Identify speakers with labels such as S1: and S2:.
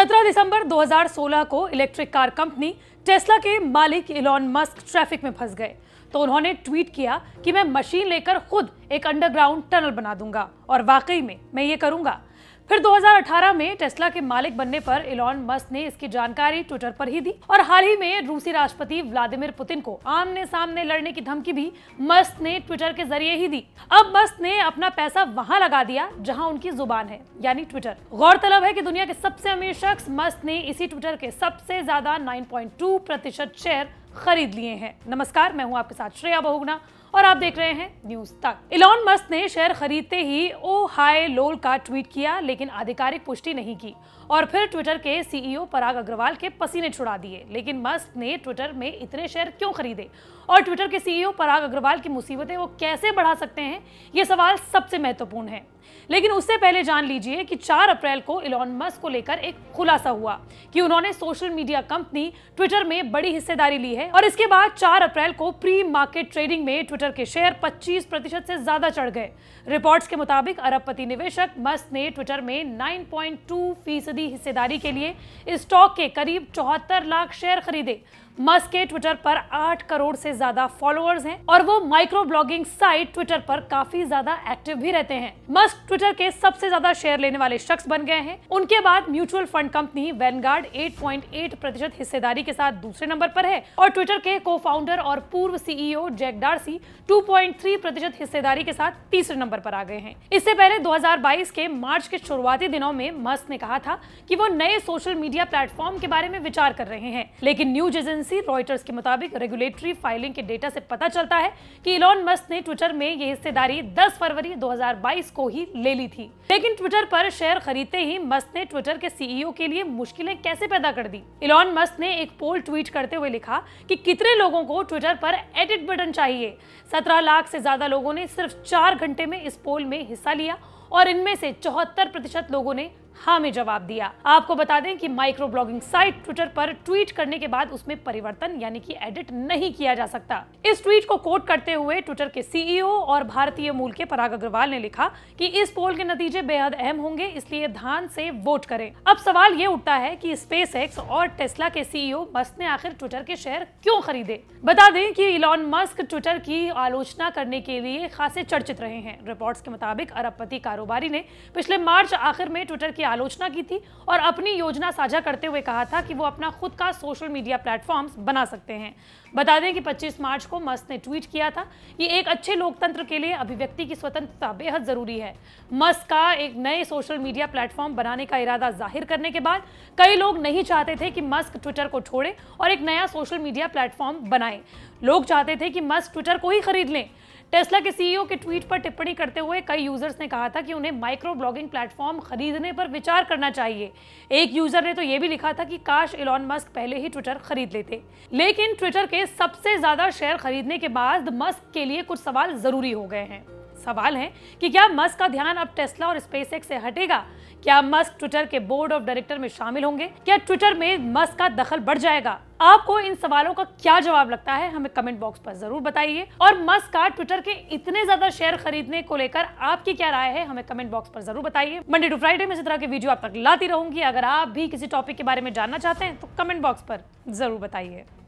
S1: 17 दिसंबर 2016 को electric car company Tesla के मालिक इलॉन मस्क ट्रैफिक में फंस गए तो उन्होंने ट्वीट किया कि मैं मशीन लेकर खुद एक अंडरग्राउंड टनल बना दूंगा और वाकई में मैं ये करूंगा फिर 2018 में टेस्ला के मालिक बनने पर इलॉन मस्क ने इसकी जानकारी ट्विटर पर ही दी और हाल ही में रूसी राष्ट्रपति व्लादिमीर पुतिन को आमने सामने लड़ने की धमकी भी मस्क ने ट्विटर के जरिए ही दी अब मस्क ने अपना पैसा वहाँ लगा दिया जहाँ उनकी जुबान है यानी ट्विटर गौरतलब है की दुनिया के सबसे अमीर शख्स मस्क ने इसी ट्विटर के सबसे ज्यादा नाइन प्रतिशत शेयर खरीद लिए हैं नमस्कार मैं हूँ आपके साथ श्रेया बहुगुना और आप देख रहे हैं न्यूज तक इलॉन मस्क ने शेयर खरीदते ही ओ हाय लोल का ट्वीट किया लेकिन आधिकारिक पुष्टि नहीं की और फिर ट्विटर के सीईओ पराग अग्रवाल के पसीने छुड़ा दिए लेकिन मस्क ने ट्विटर में इतने शेयर क्यों खरीदे और ट्विटर के सीईओ पराग अग्रवाल की मुसीबतें वो कैसे बढ़ा सकते हैं ये सवाल सबसे महत्वपूर्ण है लेकिन उससे पहले जान लीजिए कि 4 अप्रैल को इलॉन मस्क को लेकर एक खुलासा हुआ कि उन्होंने सोशल मीडिया कंपनी ट्विटर में बड़ी हिस्सेदारी ली है और इसके बाद 4 अप्रैल को प्री मार्केट ट्रेडिंग में ट्विटर के शेयर 25 प्रतिशत से ज्यादा चढ़ गए रिपोर्ट्स के मुताबिक अरबपति निवेशक मस्क ने ट्विटर में नाइन फीसदी हिस्सेदारी के लिए स्टॉक के करीब चौहत्तर लाख शेयर खरीदे मस्क के ट्विटर पर 8 करोड़ से ज्यादा फॉलोअर्स हैं और वो माइक्रो ब्लॉगिंग साइट ट्विटर पर काफी ज्यादा एक्टिव भी रहते हैं मस्क ट्विटर के सबसे ज्यादा शेयर लेने वाले शख्स बन गए हैं उनके बाद म्यूचुअल फंड कंपनी वेनगार्ड 8.8 प्रतिशत हिस्सेदारी के साथ दूसरे नंबर पर है और ट्विटर के को फाउंडर और पूर्व सीईओ जैक डार्सी 2.3 प्रतिशत हिस्सेदारी के साथ तीसरे नंबर पर आ गए हैं इससे पहले 2022 के मार्च के शुरुआती दिनों में मस्क ने कहा था की वो नए सोशल मीडिया प्लेटफॉर्म के बारे में विचार कर रहे हैं लेकिन न्यूज एजेंसी रॉयटर्स के मुताबिक रेगुलेटरी फाइलिंग के डेटा से पता चलता है की इलॉन मस्क ने ट्विटर में ये हिस्सेदारी दस फरवरी दो को ही ले ली थी लेकिन ट्विटर पर शेयर खरीदते ही मस्क ने ट्विटर के सीईओ e के लिए मुश्किलें कैसे पैदा कर दी इलॉन मस्क ने एक पोल ट्वीट करते हुए लिखा कि कितने लोगों को ट्विटर पर एडिट बटन चाहिए सत्रह लाख से ज्यादा लोगों ने सिर्फ चार घंटे में इस पोल में हिस्सा लिया और इनमें से चौहत्तर प्रतिशत लोगों ने हाँ में जवाब दिया आपको बता दें कि माइक्रो ब्लॉगिंग साइट ट्विटर पर ट्वीट करने के बाद उसमें परिवर्तन यानी कि एडिट नहीं किया जा सकता इस ट्वीट को कोट करते हुए ट्विटर के सीईओ और भारतीय मूल के पराग अग्रवाल ने लिखा कि इस पोल के नतीजे बेहद अहम होंगे इसलिए ध्यान से वोट करें अब सवाल ये उठता है की स्पेस एक्स और टेस्ला के सीईओ मस्क ने आखिर ट्विटर के शेयर क्यों खरीदे बता दें की इलॉन मस्क ट्विटर की आलोचना करने के लिए खासे चर्चित रहे हैं रिपोर्ट के मुताबिक अरबपति कारोबारी ने पिछले मार्च आखिर में ट्विटर की आलोचना की थी और अपनी योजना साझा करते हुए कहा था कि वो अपना खुद का सोशल मीडिया प्लेटफॉर्म्स बना सकते हैं बता दें कि 25 मार्च को मस्त ने ट्वीट किया था ये एक अच्छे लोकतंत्र के लिए अभिव्यक्ति की स्वतंत्रता बेहद ज़रूरी है मस्त का एक नए सोशल मीडिया प्लेटफॉर्म बनाने का इरादा जाहिर करने के बाद कई लोग नहीं चाहते थे कि मस्क ट्विटर को छोड़े और एक नया सोशल मीडिया प्लेटफॉर्म बनाए लोग चाहते थे कि मस्क ट्विटर को ही खरीद लें टेस्ला के सीईओ e के ट्वीट पर टिप्पणी करते हुए कई यूजर्स ने कहा था कि उन्हें माइक्रो ब्लॉगिंग प्लेटफॉर्म खरीदने पर विचार करना चाहिए एक यूजर ने तो ये भी लिखा था कि काश इलॉन मस्क पहले ही ट्विटर खरीद लेते लेकिन ट्विटर के सबसे ज्यादा शेयर खरीदने के बाद मस्क के लिए कुछ सवाल जरूरी हो गए हैं सवाल हैं कि क्या मस्क का ध्यान अब टेस्ला और स्पेस से हटेगा क्या मस्क ट्विटर के बोर्ड ऑफ डायरेक्टर में शामिल होंगे क्या ट्विटर में मस्क का दखल बढ़ जाएगा आपको इन सवालों का क्या जवाब लगता है हमें कमेंट बॉक्स पर जरूर बताइए और मस्क का ट्विटर के इतने ज्यादा शेयर खरीदने को लेकर आपकी क्या राय है हमें कमेंट बॉक्स पर जरूर बताइए मंडे टू फ्राइडे में इस तरह के वीडियो आप तक लाती रहूंगी अगर आप भी किसी टॉपिक के बारे में जानना चाहते हैं तो कमेंट बॉक्स पर जरूर बताइए